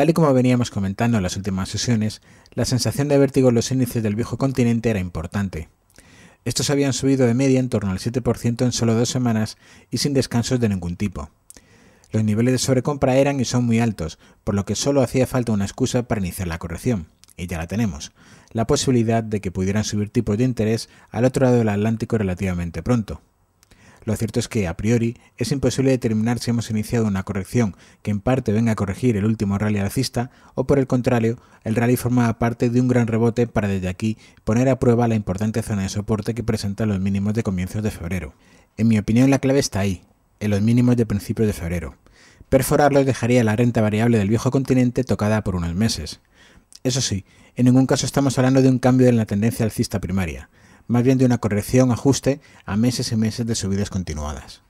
Tal y como veníamos comentando en las últimas sesiones, la sensación de vértigo en los índices del viejo continente era importante. Estos habían subido de media en torno al 7% en solo dos semanas y sin descansos de ningún tipo. Los niveles de sobrecompra eran y son muy altos, por lo que solo hacía falta una excusa para iniciar la corrección, y ya la tenemos, la posibilidad de que pudieran subir tipos de interés al otro lado del Atlántico relativamente pronto. Lo cierto es que, a priori, es imposible determinar si hemos iniciado una corrección que en parte venga a corregir el último rally alcista o, por el contrario, el rally forma parte de un gran rebote para desde aquí poner a prueba la importante zona de soporte que presenta los mínimos de comienzos de febrero. En mi opinión, la clave está ahí, en los mínimos de principios de febrero. Perforarlos dejaría la renta variable del viejo continente tocada por unos meses. Eso sí, en ningún caso estamos hablando de un cambio en la tendencia alcista primaria más bien de una corrección, ajuste a meses y meses de subidas continuadas.